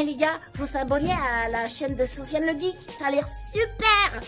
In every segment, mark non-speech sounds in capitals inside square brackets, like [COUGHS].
Eh les gars, vous s'abonner à la chaîne de Sofiane le Geek, ça a l'air super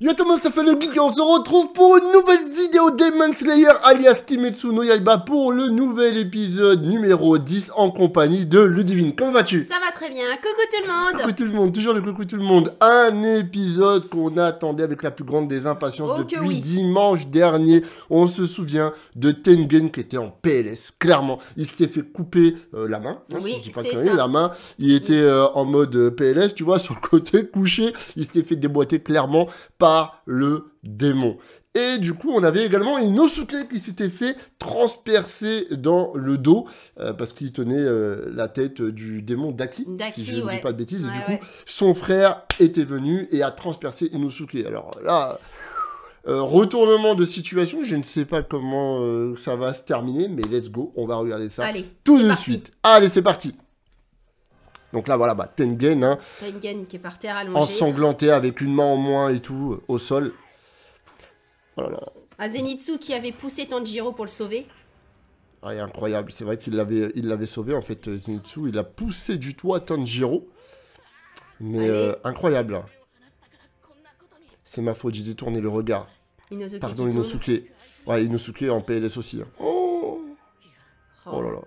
Yo tout le monde, ça fait le geek et on se retrouve pour une nouvelle vidéo Demon Slayer alias Kimetsu no Yaiba pour le nouvel épisode numéro 10 en compagnie de Ludivine. Comment vas-tu Ça va très bien, coucou tout le monde Coucou tout le monde, toujours le coucou tout le monde. Un épisode qu'on attendait avec la plus grande des impatiences oh depuis dimanche dernier. On se souvient de Tengen qui était en PLS, clairement. Il s'était fait couper euh, la main, hein, je pas la main. Il était euh, en mode euh, PLS, tu vois, sur le côté [LAUGHS] couché. Il s'était fait déboîter clairement par le démon. Et du coup, on avait également Inosuke qui s'était fait transpercer dans le dos euh, parce qu'il tenait euh, la tête du démon Daki, je ne dis pas de bêtises. et du coup, son frère était venu et a transpercé Inosuke. Alors là, euh, retournement de situation, je ne sais pas comment ça va se terminer, mais let's go, on va regarder ça tout de suite. Allez, c'est parti donc là, voilà, bah, Tengen. Hein, Tengen qui est par terre allongé. Ensanglanté avec une main en moins et tout, euh, au sol. Voilà. Oh ah, Zenitsu qui avait poussé Tanjiro pour le sauver. Ah, incroyable, c'est vrai qu'il l'avait, il l'avait sauvé en fait, euh, Zenitsu. Il a poussé du toit Tanjiro. Mais euh, incroyable. Hein. C'est ma faute, j'ai détourné le regard. Pardon, Inosuke. Ouais, Inosuke en PLS aussi. Hein. Oh, oh. oh là là.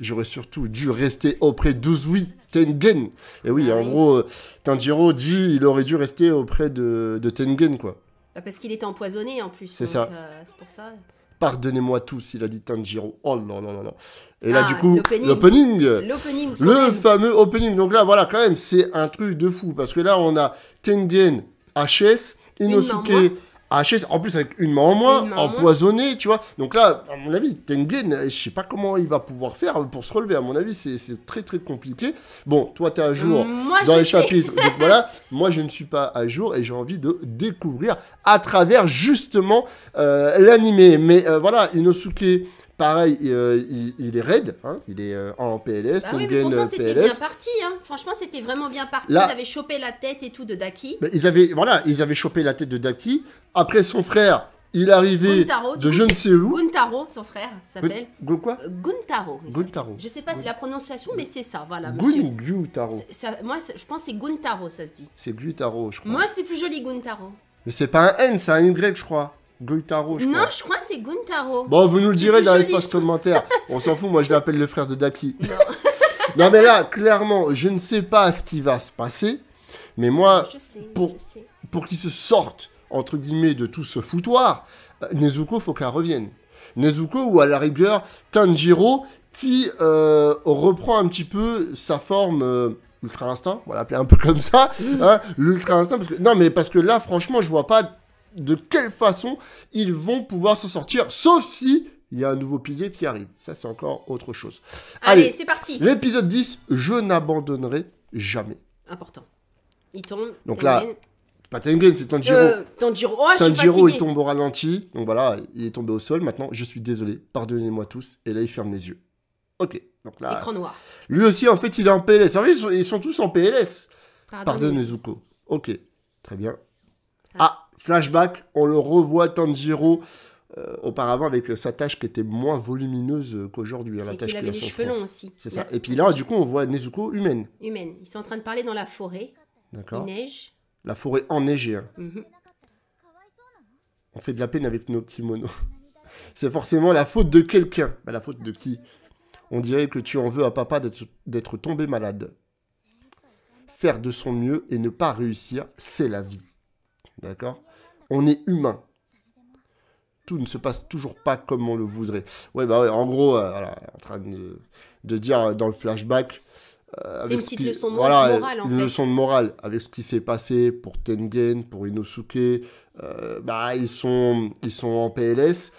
J'aurais surtout dû rester auprès d'Uzui Tengen. Et oui, ah en gros, euh, Tanjiro dit il aurait dû rester auprès de, Tengen, quoi. Bah, parce qu'il était empoisonné en plus. C'est ça. Euh, c'est pour ça. Pardonnez-moi tous, il a dit Tanjiro. Oh non, non, non, non. Et là, ah, du coup, l'opening. L'opening. Le fameux opening. Donc là, voilà, quand même, c'est un truc de fou. Parce que là, on a Tengen HS, Inosuke en plus avec une main en moins, empoisonné, tu vois. Donc là, à mon avis, Tengen, eh, je sais pas comment il va pouvoir faire pour se relever. À mon avis, c'est très très compliqué. Bon, toi, tu es à jour dans les chapitres. [LAUGHS] Donc voilà, moi, je ne suis pas à jour et j'ai envie de découvrir à travers justement L'anime euh, l'animé. Mais euh, voilà, Inosuke Pareil, il, euh, est raid, hein, il est euh, en PLS, bah oui, mais pourtant, euh, c'était bien parti, hein. franchement c'était vraiment bien parti, ils avaient chopé la tête et tout de Daki. ils avaient, voilà, ils avaient chopé la tête de Daki, après son frère, il arrivait de je ne sais où. Guntaro, son frère, s'appelle. quoi Guntaro. Guntaro. Je sais pas c'est la prononciation, mais c'est ça, voilà. Guntaro. moi, je pense que c'est Guntaro, ça se dit. C'est Guntaro, je crois. Moi, c'est plus joli, Guntaro. Mais c'est pas un N, c'est un Y, je crois. Guntaro, je crois. Non, je crois que c'est Guntaro. Bon, vous nous le direz dans l'espace commentaire. [LAUGHS] On s'en fout, moi je l'appelle le frère de Daki. [LAUGHS] Non. mais là, clairement, je ne sais pas ce qui va se passer. Mais moi, pour, pour qu'il se sorte, entre guillemets, de tout ce foutoir, euh, Nezuko, faut qu'elle revienne. Nezuko ou à la rigueur Tanjiro qui euh, reprend un petit peu sa forme euh, ultra instant on va l'appeler un peu comme ça, [LAUGHS] hein, l'ultra instant non mais parce que là franchement je vois pas de quelle façon ils vont pouvoir s'en sortir, sauf si il y a un nouveau pilier qui arrive. Ça, c'est encore autre chose. Allez, c'est parti. L'épisode 10, je n'abandonnerai jamais. Important. Il tombe. Donc là, pas Tengen, c'est Tanjiro. Euh, oh, Tanjiro, il tombe au ralenti. Donc voilà, il est tombé au sol. Maintenant, je suis désolé, pardonnez-moi tous. Et là, il ferme les yeux. Ok. Donc là, Écran noir. Lui aussi, en fait, il est en PLS. En fait, ils sont, tous en PLS. pardonnez vous Ok, très bien. ah, ah flashback, on le revoit Tanjiro euh, auparavant avec euh, sa tâche qui était moins volumineuse qu'aujourd'hui. la cheveux longs aussi. C'est ça. Et puis là, du coup, on voit Nezuko humaine. Humaine. Ils sont en train de parler dans la forêt. D'accord. neige. La forêt enneigée. Hein. Mhm. On fait de la peine avec nos kimonos. [LAUGHS] C'est forcément la faute de quelqu'un. Bah, la faute de qui On dirait que tu en veux à papa d'être tombé malade. Faire de son mieux et ne pas réussir, c'est la vie. D'accord on est humain. Tout ne se passe toujours pas comme on le voudrait. Ouais, bah ouais, en gros, euh, en train de, de, dire euh, dans le flashback. Euh, c'est une petite leçon de morale, en une leçon de morale, avec ce qui s'est passé pour Tengen, pour Inosuke. bah, ils sont, ils sont en PLS.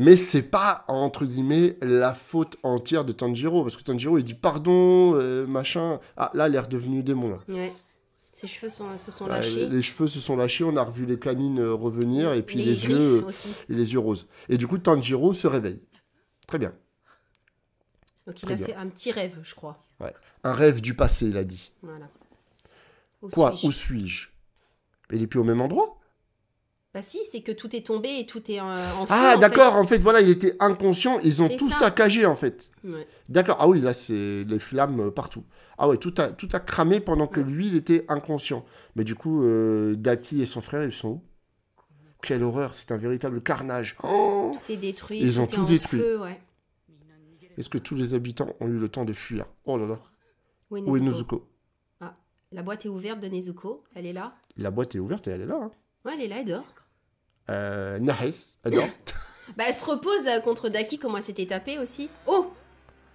Mais c'est pas, entre guillemets, la faute entière de Tanjiro. Parce que Tanjiro, il dit pardon, machin. Ah, là, il est redevenu démon. Ouais. Ses cheveux se sont bah, lâchés. les cheveux se sont lâchés, on a revu les canines euh, revenir et puis les, yeux euh, et les yeux roses. Et du coup, Tanjiro se réveille. Très bien. Donc il a fait un petit rêve, je crois. Un rêve du passé, il a dit. Quoi suis Où suis-je Il n'est plus au même endroit bah si, c'est que tout est tombé et tout est euh, en, ah, en Ah d'accord, en, fait. voilà, il était inconscient, ils ont tout saccagé en fait. D'accord, ah oui, là c'est les flammes euh, partout. Ah ouais, tout a, tout a cramé pendant que lui, il était inconscient. Mais du coup, euh, Daki et son frère, ils sont où Quelle horreur, c'est un véritable carnage. Oh tout est détruit. Ils ont tout détruit. Est-ce que tous les habitants ont eu le temps de fuir Oh là là. Où est Nezuko, ah, La boîte est ouverte de Nezuko, elle est là La boîte est ouverte et elle est là. Hein elle est là, elle dort. Euh, elle [LAUGHS] bah, elle se repose euh, contre Daki, comment elle s'était tapée aussi. Oh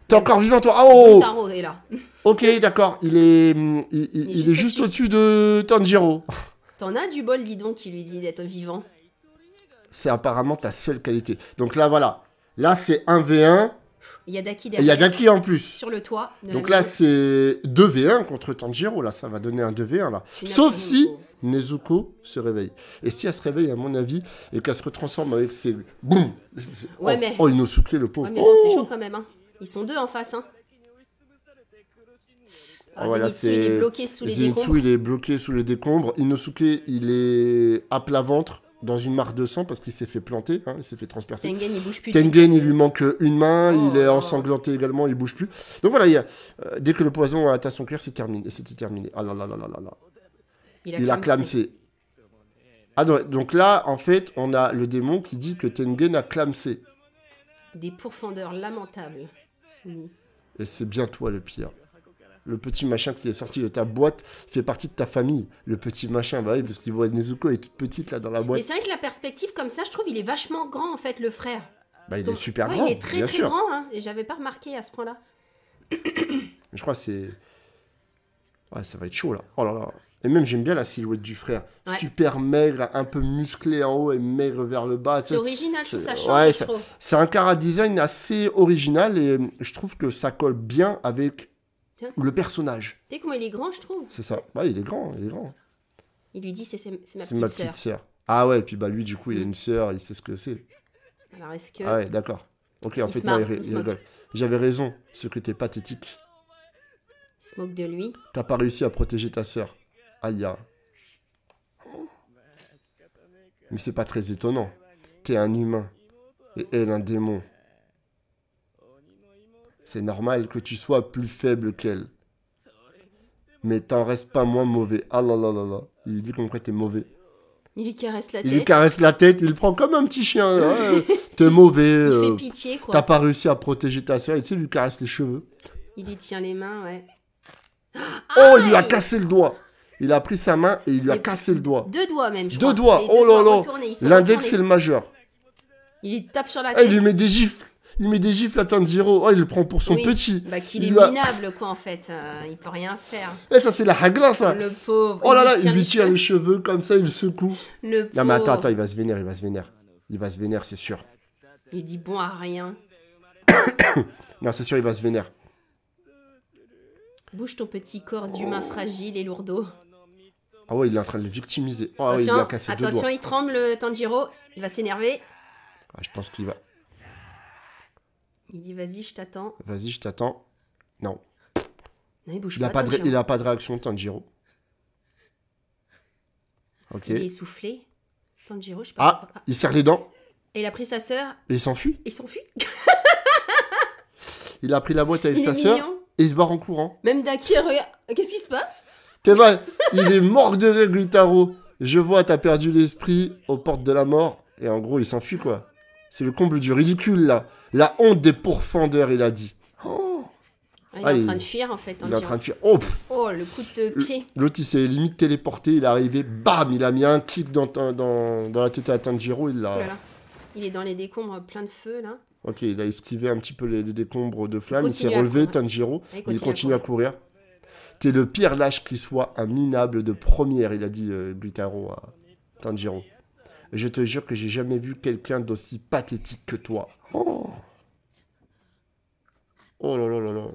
T'es encore vivant, toi ah, Oh Taro est là. [LAUGHS] Ok, d'accord. Mm, il est, il, est juste au-dessus de Tanjiro. [LAUGHS] T'en as du bol, Lidon qui lui dit d'être vivant. C'est apparemment ta seule qualité. Donc là, voilà. Là, c'est 1v1. Il y a Daki derrière. Il y a Daki en plus. Sur le toit. Donc là, c'est 2v1 contre Tanjiro. Là, ça va donner un 2v1. Là. Sauf si Nezuko se réveille. Et si elle se réveille, à mon avis, et qu'elle se retransforme avec ses. Boum ouais, oh, mais... oh, il le pauvre. c'est oh chaud quand même. Hein. Ils sont deux en face. Hein. Ah, oh, voilà, il est bloqué sous les décombres. il est bloqué sous les décombres. Inosuke, il est à plat ventre dans une mare de sang parce qu'il s'est fait planter, hein, il s'est fait transpercer. Tengen, il bouge plus. Tengen, il lui manque une main, oh. il est ensanglanté également, il bouge plus. Donc voilà, il euh, dès que le poison a atteint son cœur, c'est terminé. C'était terminé. Ah là là là là là Il a, clamcé. Ah donc là, en fait, on a le démon qui dit que Tengen a clamsé. Des pourfendeurs lamentables. Et c'est bien toi le pire le petit machin qui est sorti de ta boîte fait partie de ta famille. Le petit machin, bah parce qu'il voit Nezuko est toute petite là dans la boîte. Et c'est vrai que la perspective comme ça, je trouve, il est vachement grand en fait, le frère. Bah, il est super grand. Il est très très grand, hein, et j'avais pas remarqué à ce point-là. je crois que c'est. Ouais, ça va être chaud là. Oh là Et même j'aime bien la silhouette du frère. Super maigre, un peu musclé en haut et maigre vers le bas. C'est original, ça c'est un cara design assez original et je trouve que ça colle bien avec le personnage. Tu sais comment il est grand, je trouve. C'est ça. Bah, il est grand, il est grand. Il lui dit, c'est ma petite sœur. C'est ma petite sœur. Ah ouais, et puis bah, lui, du coup, il a mm. une sœur, il sait ce que c'est. Alors, est-ce que... Ah ouais, d'accord. Ok, en fait, J'avais raison, ce que t'es pathétique. Il se moque de lui. T'as pas réussi à protéger ta sœur. Aïe. Mais c'est pas très étonnant. T'es un humain. Et elle, un démon. C'est normal que tu sois plus faible qu'elle. Mais t'en restes pas moins mauvais. Ah là là là là. Il dit qu'en vrai t'es mauvais. Il lui caresse la tête. Il lui caresse la tête, il prend comme un petit chien. [LAUGHS] T'es mauvais. Il euh, pitié, quoi. T'as pas réussi à protéger ta soeur. il lui caresse les cheveux. Il lui tient les mains, ouais. Oh, il lui a cassé le doigt. Il a pris sa main et il lui a cassé le doigt. Deux doigts même, Deux doigts, oh là là. L'index et le majeur. Il tape sur la tête. Eh, il lui met des gifles il met des gifles à Tanjiro. Oh, il le prend pour son petit. Bah, qu'il est minable, quoi, en fait. Euh, il peut rien faire. Eh, ça, c'est la hagla, ça. Le pauvre. Oh là là, il lui tire les cheveux comme ça, il secoue. Le pauvre. Non, mais attends, attends, il va se vénère, il va se vénère. Il va se vénère, c'est sûr. Il dit bon à rien. [COUGHS] non, c'est sûr, il va se vénère. Bouge ton petit corps d'humain fragile et lourdeau. Ah ouais, il est en train de le victimiser. Oh, attention, il a attention, il tremble, Tanjiro. Il va s'énerver. Ah, je pense qu'il va. Il dit vas-y, je t'attends. Vas-y, je t'attends. Non. il bouge a pas. Il n'a pas de réaction, Tanjiro. Ok. Il est essoufflé. Tanjiro, je sais pas. Ah, il serre les dents. Et il a pris sa sœur. Et il s'enfuit. Il s'enfuit. il a pris la boîte avec sa sœur. Et il se barre en courant. Même Daki, regarde. Qu'est-ce qui se passe T'es mal. il est mort de rire, Glutaro. Je vois, t'as perdu l'esprit aux portes de la mort. Et en gros, il s'enfuit, quoi. C'est le comble du ridicule, là. La honte des pourfendeurs, il a dit. Oh. Il est en ah, train de fuir, en fait. En il est en train de fuir. Oh, oh le coup de pied. L'autre, il s'est limite téléporté. Il est arrivé, bam, il a mis un clic dans, dans, dans la tête à Tanjiro. Il oh Il est dans les décombres plein de feu, là. Ok, il a esquivé un petit peu les, décombres de flammes. Il, s'est relevé, Tanjiro. il continue, il continue à courir. T'es le pire lâche qui soit, un minable de première, il a dit euh, Guitaro à Tanjiro. Je te jure que j'ai jamais vu quelqu'un d'aussi pathétique que toi. Oh, oh là là là là.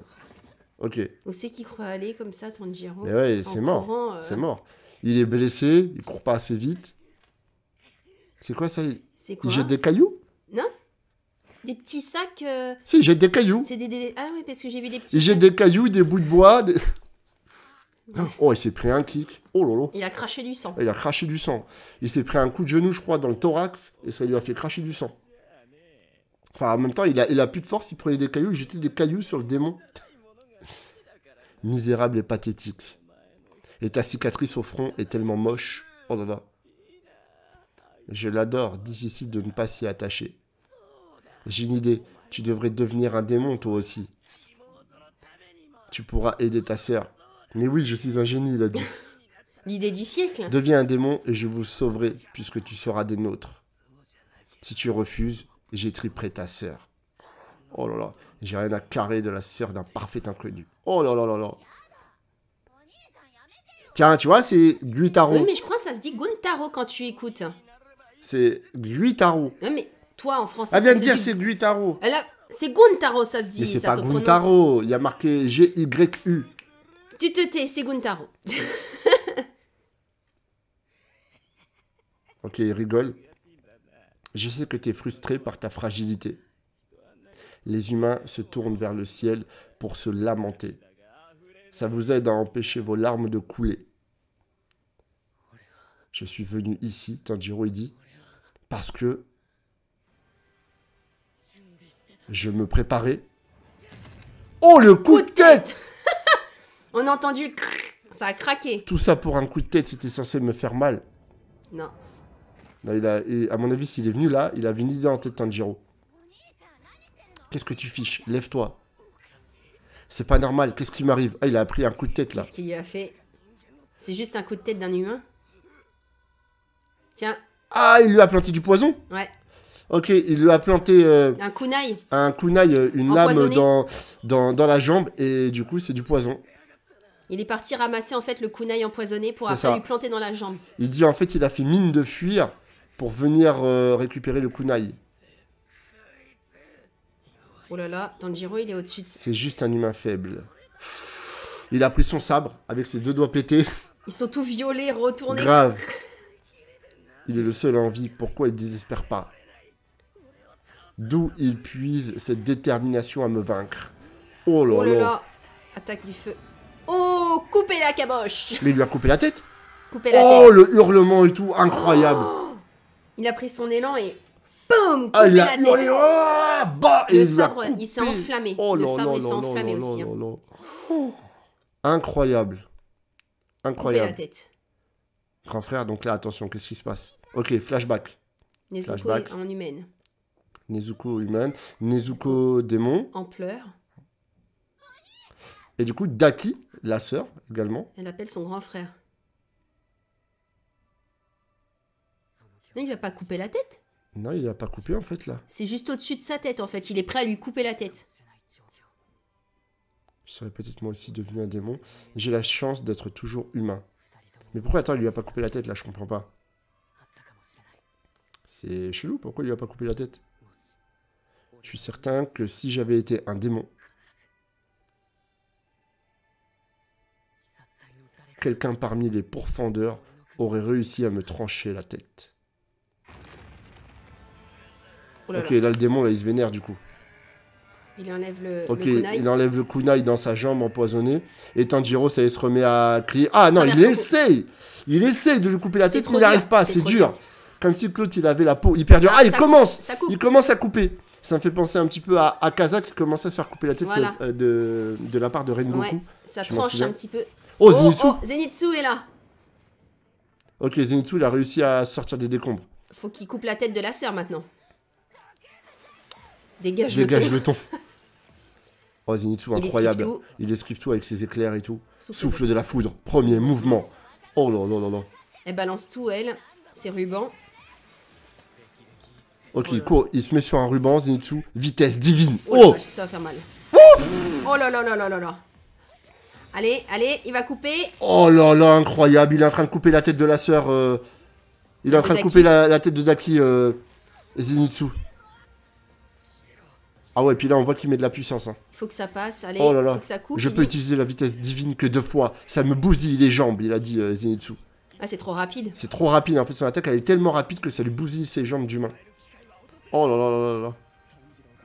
Ok. On sait qu'il croit aller comme ça, Tanjiro. Mais ouais, c'est mort. Euh. C'est mort. Il est blessé, il court pas assez vite. C'est quoi ça il... jette des cailloux Non, des petits sacs. C'est, euh. Si, il jette des cailloux. C'est des, Ah oui, parce que j'ai vu des petits. Il jette des cailloux, des bouts de bois. Des... Oh, il s'est pris un kick. Oh lolo. Il a craché du sang. Il a craché du sang. Il s'est pris un coup de genou, je crois, dans le thorax, et ça lui a fait cracher du sang. Enfin, en même temps, il a, il a plus de force, il prenait des cailloux, il jetait des cailloux sur le démon. Misérable et pathétique. Et ta cicatrice au front est tellement moche. Oh là Je l'adore, difficile de ne pas s'y attacher. J'ai une idée, tu devrais devenir un démon toi aussi. Tu pourras aider ta sœur. Mais oui, je suis un génie, il a dit. [LAUGHS] L'idée du siècle. Deviens un démon et je vous sauverai, puisque tu seras des nôtres. Si tu refuses, j'étriperai ta sœur. Oh là là, j'ai rien à carrer de la sœur d'un parfait inconnu. Oh là là là là. Tiens, tu vois, c'est Guitaro. Oui, mais je crois que ça se dit Guntaro quand tu écoutes. C'est Guitaro. Oui, mais toi, en français. Elle vient de dire c'est Guitaro. C'est Guntaro, ça se dit. Mais c'est pas Guntaro, il y a marqué G-Y-U. Tu te tais, c'est [LAUGHS] ok, rigole. Je sais que tu es frustré par ta fragilité. Les humains se tournent vers le ciel pour se lamenter. Ça vous aide à empêcher vos larmes de couler. Je suis venu ici, Tanjiro dit, parce que je me préparais. Oh le coup de tête on a entendu. Ça a craqué. Tout ça pour un coup de tête, c'était censé me faire mal. Non. a, à mon avis, s'il est venu là, il avait une idée en tête, Tanjiro. Qu'est-ce que tu fiches Lève-toi. C'est pas normal, qu'est-ce qui m'arrive Ah, il a pris un coup de tête là. ce qu'il a fait C'est juste un coup de tête d'un humain Tiens. Ah, il lui a planté du poison Ouais. Ok, il lui a planté. Euh, un kunai. Un kunai, euh, une lame dans, dans, dans, la jambe, et du coup, c'est du poison. Il est parti ramasser en fait le kunai empoisonné pour après lui planter dans la jambe. Il dit en fait il a fait mine de fuir pour venir euh, récupérer le kunai. Oh là là, Tanjiro il est au-dessus de... C'est juste un humain faible. Il a pris son sabre avec ses deux doigts pétés. Ils sont tous violés, retournés. Grave. Il est le seul en vie, pourquoi il ne désespère pas D'où il puise cette détermination à me vaincre. Oh oh là, là. Attaque du feu couper la caboche. Mais il lui a coupé la tête. Couper la oh, le hurlement et tout, incroyable. il a pris son élan et boum, ah, il a la tête. Oh, bah, le sabre, il, s'est enflammé. Oh, le non, non, il s'est enflammé non, aussi. Hein. Incroyable. Incroyable. la tête. Grand frère, donc là, attention, qu'est-ce qui se passe Ok, flashback. Nezuko en humaine. Nezuko humaine. Nezuko démon. En pleurs. Et du coup, Daki, la sœur également. Elle appelle son grand frère. Non, il lui a pas coupé la tête Non, il a pas coupé en fait là. C'est juste au-dessus de sa tête en fait. Il est prêt à lui couper la tête. Je serais peut-être moi aussi devenu un démon. J'ai la chance d'être toujours humain. Mais pourquoi attends, il lui a pas coupé la tête là Je comprends pas. C'est chelou, pourquoi il lui a pas coupé la tête Je suis certain que si j'avais été un démon, quelqu'un parmi les pourfendeurs aurait réussi à me trancher la tête. Oh ok, là. le démon, là, il se vénère du coup. Il enlève le, kunai. il enlève le kunai dans sa jambe empoisonnée. Et Tanjiro, ça il se remet à crier. Ah non, il essaye Il essaye de lui couper la tête, mais il n'arrive pas, c'est dur. Comme si Claude, il avait la peau hyper dure. Ah, ah il commence Il commence à couper. Ça me fait penser un petit peu à Kazak, qui commençait à se faire couper la tête euh, de, la part de Rengoku. ça tranche un petit peu. Oh, oh, Zenitsu oh, Zenitsu est là Ok, Zenitsu, il a réussi à sortir des décombres. Faut qu'il coupe la tête de la sœur maintenant. Dégage, le ton. [LAUGHS] oh, Zenitsu, incroyable. Il, il tout avec ses éclairs et tout. Souffle, de, la foudre. Premier mouvement. Oh non, non, non, non. Elle balance tout, elle. Ses rubans. Ok, il court, il se met sur un ruban, Zenitsu. Vitesse divine. Oh, oh. Ça va faire mal. Ouf oh là là là là là là. Allez, allez, il va couper. Oh là là, incroyable. Il est en train de couper la tête de la sœur. Euh, il est en train de, couper la, tête de Daki euh... Zenitsu. Ah ouais, puis là, on voit qu'il met de la puissance. Hein. Il faut que ça passe, allez, oh il faut que ça coupe. Je peux utiliser la vitesse divine que deux fois. Ça me bousille les jambes, il a dit euh, Zenitsu. Ah, c'est trop rapide. C'est trop rapide. En fait, son attaque, elle est tellement rapide que ça lui bousille ses jambes d'humain. Oh là là là là là.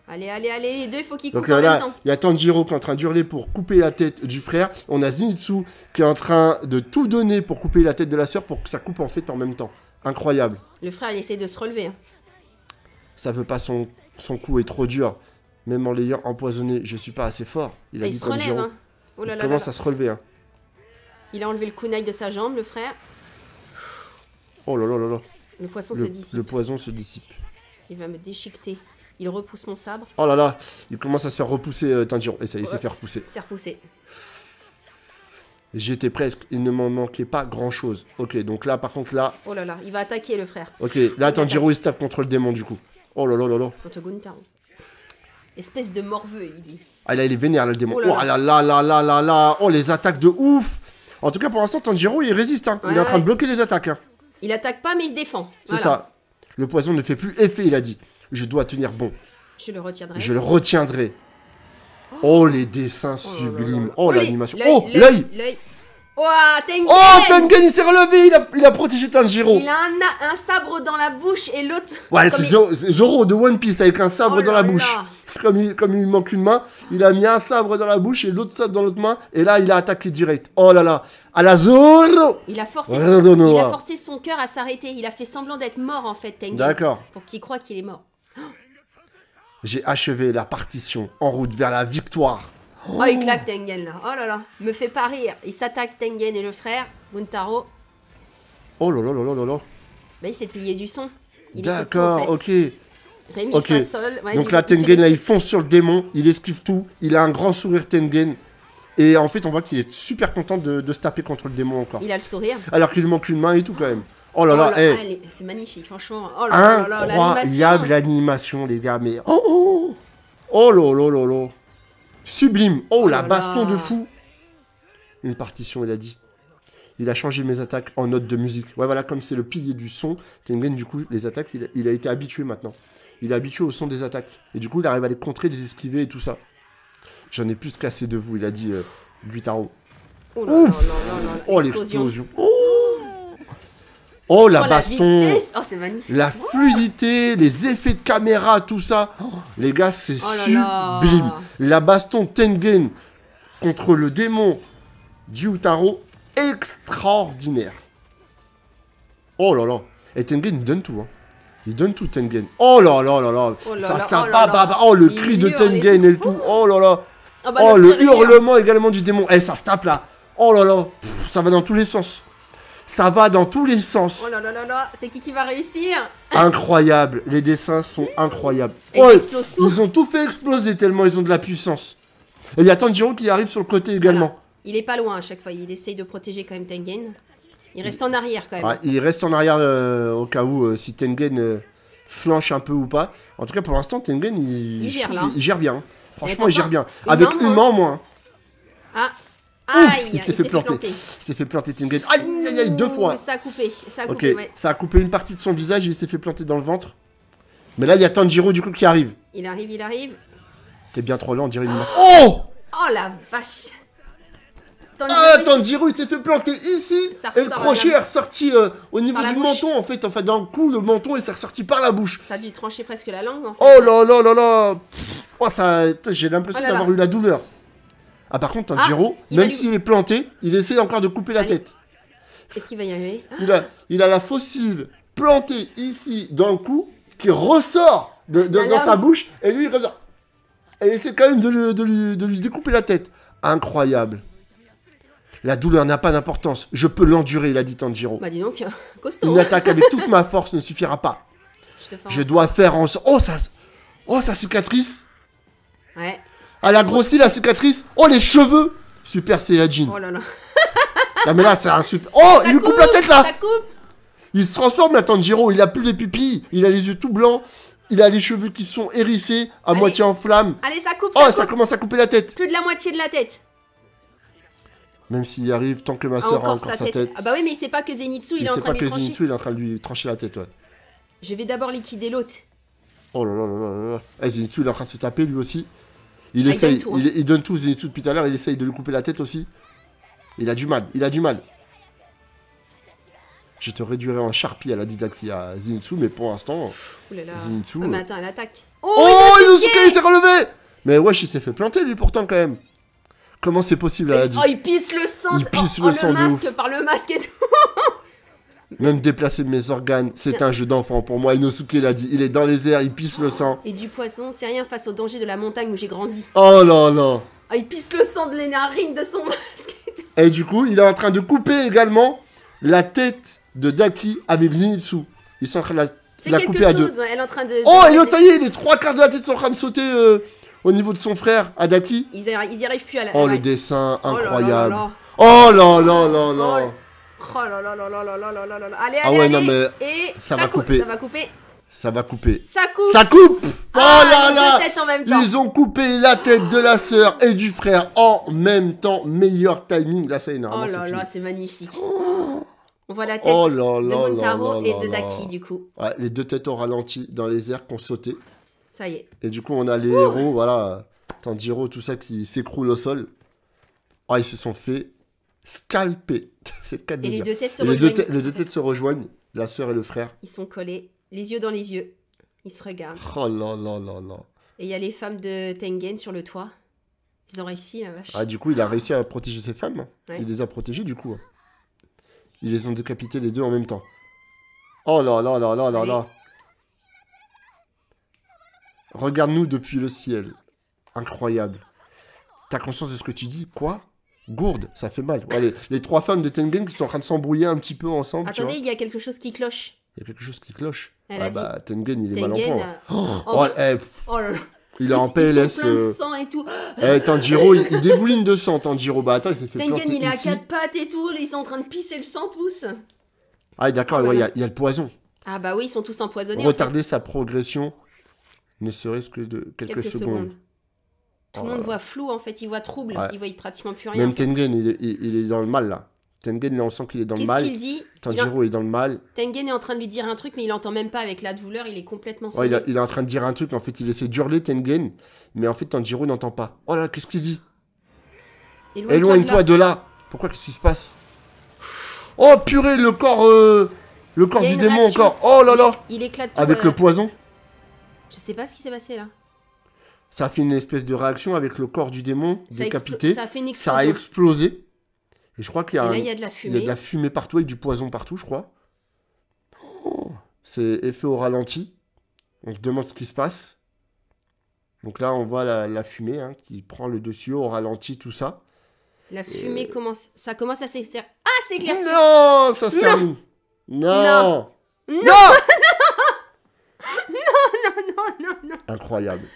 Allez, allez, allez, deux, il faut qu'ils coupent en même temps. Il y a Tanjiro qui est en train d'hurler pour couper la tête du frère. On a Zinitsu qui est en train de tout donner pour couper la tête de la sœur pour que ça coupe en fait en même temps. Incroyable. Le frère, il essaie de se relever. Hein. Ça veut pas, son, son coup est trop dur. Même en l'ayant empoisonné, je suis pas assez fort. Il a dit se relève, hein. oh il commence à se relever. Hein. Il a enlevé le kunai de sa jambe, le frère. Oh là là là là. Le poisson se Le poison se dissipe. Il va me déchiqueter. Il repousse mon sabre. Oh là là, il commence à se faire repousser euh, Tanjiro. ça, il s'est fait repousser. S'est repoussé. J'étais presque, il ne m'en manquait pas grand chose. Ok, donc là, par contre, là. Oh là là, il va attaquer le frère. Ok, là, Tanjiro, il se tape contre le démon du coup. Oh là là là là. Hein. Espèce de morveux, il dit. Ah là, il est vénère, le démon. Oh, oh là là, là là là là Oh, les attaques de ouf En tout cas, pour l'instant, Tanjiro, il résiste. Hein. il est en train de bloquer les attaques. Hein. Il attaque pas, mais il se défend. C'est ça. Le poison ne fait plus effet, il a dit je dois tenir bon. Je le retiendrai. Je le retiendrai. Oh, oh les dessins oh sublimes. Oh l'animation. Oh l'œil. Oh Tengen Oh Tengen il s'est relevé, il a, protégé Tanjiro. Il a un, sabre dans la bouche et l'autre. Ouais c'est Zoro de One Piece avec un sabre oh dans la bouche. [LAUGHS] Comme il, comme il manque une main, il a mis un sabre dans la bouche et l'autre sabre dans l'autre main. Et là il a attaqué direct. Oh là là. À la Zoro Il a forcé, son, il a forcé son cœur à s'arrêter. Il a fait semblant d'être mort en fait Tengen. D'accord. Pour qu'il croit qu'il est mort. J'ai achevé la partition en route vers la victoire. Oh, il claque Tengen là. Oh là là, me fait pas rire. Il s'attaque Tengen et le frère, Guntaro. Oh là là là là là Bah il s'est plié du son. D'accord, en ok. Rémi Donc là, Tengen, là, il fonce sur le démon, il esquive tout, il a un grand sourire Tengen. Et en fait, on voit qu'il est super content de, se taper contre le démon encore. Il a le sourire. Alors qu'il manque une main et tout quand même. Oh là là, oh eh. c'est magnifique, franchement. Oh là Incroyable l'animation, les gars, mais oh oh là là là Sublime Oh, oh la baston de fou Une partition, il a dit. Il a changé mes attaques en notes de musique. Ouais, voilà, comme c'est le pilier du son, Tengen, du coup, les attaques, il a, été habitué maintenant. Il est habitué au son des attaques. Et du coup, il arrive à les contrer, les esquiver et tout ça. J'en ai plus qu'assez de vous, il a dit euh, Guitaro. Oh, là là là, oh l'explosion. Oh Oh la oh, baston, oh, la, la fluidité, les effets de caméra, tout ça. Oh, les gars, c'est oh sublime. La baston Tengen contre le démon Jiutaro, extraordinaire. Oh là là. Et Tengen donne tout. Hein. Il donne tout Tengen. Oh là là là là. ça se Oh le cri de Tengen et, tout. Oh là là. Ah bah, oh le, hurlement également du démon. Eh ça se tape là. Oh là là. ça va dans tous les sens. Ça va dans tous les sens. Oh là là là là, c'est qui qui va réussir Incroyable, les dessins sont mmh. incroyables. Oh, ils ont tout fait exploser tellement ils ont de la puissance. Et il y a Tanjiro qui arrive sur le côté également. Il est pas loin à chaque fois, il essaye de protéger quand même Tengen. Il reste en arrière quand même. il reste en arrière euh, au cas où euh, si Tengen euh, flanche un peu ou pas. En tout cas, pour l'instant, Tengen il, gère, bien. Franchement, eh, il gère bien. Avec main moins. Hein. moins. Ah, Aïe, il s'est fait, fait, planter. Il s'est fait planter Tengen. Aïe aïe, aïe, deux mmh, fois. Ça a coupé, ça a coupé, Ça a coupé une partie de son visage et il s'est fait planter dans le ventre. Mais là, il y a Tanjiro du coup qui arrive. Il arrive, il arrive. T'es bien trop lent, on dirait une masse. Oh, oh Oh la vache Tanjiro, ah, Tanjiro, il s'est fait planter ici Et le crochet est ressorti euh, au niveau du menton, en fait. Enfin, d'un coup, le menton, il ressorti par la bouche. Ça a dû trancher presque la langue, en fait. Oh là là là là oh, ça... J'ai l'impression oh d'avoir eu la douleur. Ah, par contre, Tanjiro, ah, même s'il est planté, il essaie encore de couper la tête quest ce qu'il va y arriver ah. il a, la fossile plantée ici dans le cou qui ressort bah, dans sa bouche et lui il comme ça. Et essaie quand même de lui, découper la tête. Incroyable. La douleur n'a pas d'importance. Je peux l'endurer, il a dit Tanjiro. Bah dis donc, [LAUGHS] costaud. Une hein. attaque avec toute ma force ne suffira pas. [LAUGHS] Je, dois faire en sorte. Oh, ça... oh, sa cicatrice Ouais. Elle a grossi la cicatrice. Oh, les cheveux Super Saiyajin. Oh là là. Non, mais là, c'est un super. Oh, il lui coupe, la tête là Il se transforme, la Tanjiro. Il a plus les pupilles. Il a les yeux tout blancs. Il a les cheveux qui sont hérissés, à moitié en flamme Allez, ça coupe, ça Oh, ça commence à couper la tête. Plus de la moitié de la tête. Même s'il y arrive, tant que ma ah, soeur a encore sa, tête. Ah bah oui, mais il, sait pas que Zenitsu, il est en train de lui trancher la tête, Je vais d'abord liquider l'autre. Oh là là là là là. Eh, Zenitsu, il est en train de se taper, lui aussi. Il, ah, essaye, hein. il, donne tout, hein. il, donne tout Zenitsu depuis tout à l'heure, il essaye de lui couper la tête aussi. Il a du mal, il a du mal. Je te réduirai en charpie à la didactie à Zinitsu, mais pour l'instant, Zinitsu... Oh, attends, elle attaque. Oh, oh Inosuke, il s'est relevé Mais wesh, il s'est fait planter, lui, pourtant, quand même. Comment c'est possible, elle a dit. Oh, il pisse le sang Il pisse oh, le oh, masque, par le masque et tout [LAUGHS] Même déplacer mes organes, c'est un jeu d'enfant pour moi. Inosuke a dit, il est dans les airs, il pisse le sang. Et du poisson, c'est rien face au danger de la montagne où j'ai grandi. Oh non, non. Oh, il pisse le sang de les de son [LAUGHS] masque. Et du coup, il est en train de couper également la tête de Daki avec Zinitsu. Ils sont en train de la, couper à deux. elle est en train de, oh, et ça y est, les trois quarts de la tête sont en train de sauter au niveau de son frère, Adaki. Ils, arrivent plus à la. Oh, le dessin incroyable. Oh là là là non Oh là là là là là Allez, allez, allez. et Ça va couper. Ça va couper. Ça coupe. Ça coupe. Ah, oh là là. En même temps. Ils ont coupé la tête de la sœur et du frère en même temps. Meilleur timing. Là, ça y Oh là là, c'est magnifique. Oh. On voit la oh tête de Montaro et de Daki, du coup. les deux têtes ont ralenti dans les airs qu'on sauté. Ça y est. Et du coup, on a les héros, voilà. Tanjiro, tout ça qui s'écroule au sol. Ah, ils se sont fait scalper. [LAUGHS] cette quatre et les, Deux têtes se rejoignent. les deux têtes se rejoignent. La sœur et le frère. Ils sont collés les yeux dans les yeux. Ils se regardent. Oh non, non, non, non. Et il y a les femmes de Tengen sur le toit. Ils ont réussi, la vache. Ah, du coup, il a réussi à protéger ses femmes. Il les a protégées, du coup. Ils les ont décapitées les deux en même temps. Oh là là là là là Regarde-nous depuis le ciel. Incroyable. T'as conscience de ce que tu dis Quoi Gourde, ça fait mal. les, trois femmes de Tengen qui sont en train de s'embrouiller un petit peu ensemble. Attendez, il y a quelque chose qui cloche. Il y a quelque chose qui cloche ah bah, dit... Tengen, il est mal en point. Euh, oh, oh, oh, eh, oh Il est en PLS. Il euh... de sang et tout. Eh, Tanjiro, il, débouline de sang, Tanjiro. Bah attends, il s'est fait Tengen, planter il est ici. à quatre pattes et tout. Ils sont en train de pisser le sang tous. Ah d'accord, il y, y, a le poison. Ah bah oui, ils sont tous empoisonnés. Retarder sa progression, ne serait-ce que de quelques, secondes. Tout le monde voit flou en fait, il voit trouble, ouais. il voit pratiquement plus rien. Même en fait. Tengen, il, il est dans le mal là. Tengen, là, on sent qu'il est dans le mal. Qu'est-ce qu'il dit Tanjiro est dans le mal. Tengen est en train de lui dire un truc, mais il entend même pas avec la douleur, il est complètement ouais, il, est en train de dire un truc, en fait, il essaie d'hurler Tengen, mais en fait, Tanjiro n'entend pas. Oh là, qu'est-ce qu'il dit Éloigne-toi de, là Pourquoi Qu'est-ce qui se passe Oh purée, le corps euh, Le corps du démon encore Oh là là Il, éclate Avec euh, le poison Je sais pas ce qui s'est passé là. Ça a fait une espèce de réaction avec le corps du démon décapité. Ça a explosé. Et je crois qu'il y, a, y a de la fumée. de la fumée partout et du poison partout, je crois. Oh, c'est effet au ralenti. On se demande ce qui se passe. Donc là, on voit la, fumée hein, qui prend le dessus, au ralenti tout ça. La fumée commence. Ça commence à s'éclaircir. Ah, c'est clair Non Ça se termine Non Non [LAUGHS] Non Non Non, non, non, Incroyable.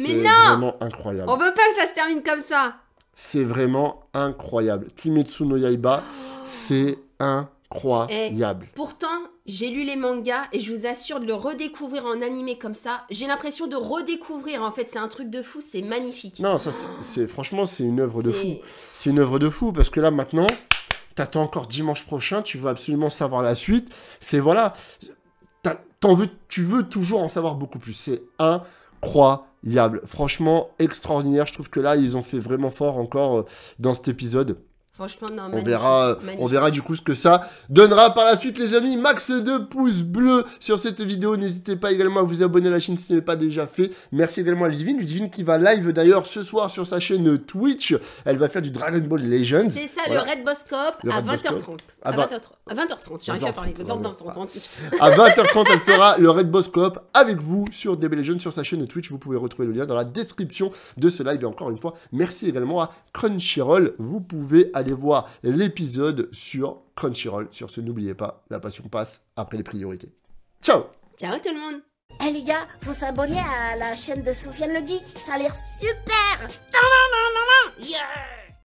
Mais non Vraiment incroyable. On veut pas que ça se termine comme ça c'est vraiment incroyable. Kimetsu no Yaiba, c'est incroyable. Eh, pourtant, j'ai lu les mangas et je vous assure de le redécouvrir en animé comme ça, j'ai l'impression de redécouvrir. En fait, c'est un truc de fou, c'est magnifique. Non, c'est franchement, c'est une œuvre de fou. C'est une œuvre de fou parce que là, maintenant, t'attends encore dimanche prochain, tu veux absolument savoir la suite. C'est voilà, veux, tu veux toujours en savoir beaucoup plus. C'est incroyable. Franchement, extraordinaire. Je trouve que là, ils ont fait vraiment fort encore euh, dans cet épisode. Franchement, non, on verra, euh, on verra du coup ce que ça donnera par la suite, les amis. Max de pouces bleus sur cette vidéo. N'hésitez pas également à vous abonner à la chaîne si ce n'est pas déjà fait. Merci également à Ludivine. Ludivine qui va live d'ailleurs ce soir sur sa chaîne Twitch. Elle va faire du Dragon Ball Legends. C'est ça, le Red Boss Cop à 20h30. Ah à, 20... h 30 j'arrive à parler. À 20h30, elle fera le Red Boss Cop avec vous sur DB Legends sur sa chaîne Twitch. Vous pouvez retrouver le lien dans la description de ce live. Et encore une fois, merci également à Crunchyroll. Vous pouvez voir l'épisode sur Crunchyroll. Sur ce, n'oubliez pas, la passion passe après les priorités. Ciao Ciao tout le monde Eh les gars, vous s'abonner à la chaîne de Sofiane le Geek, ça a l'air super Yeah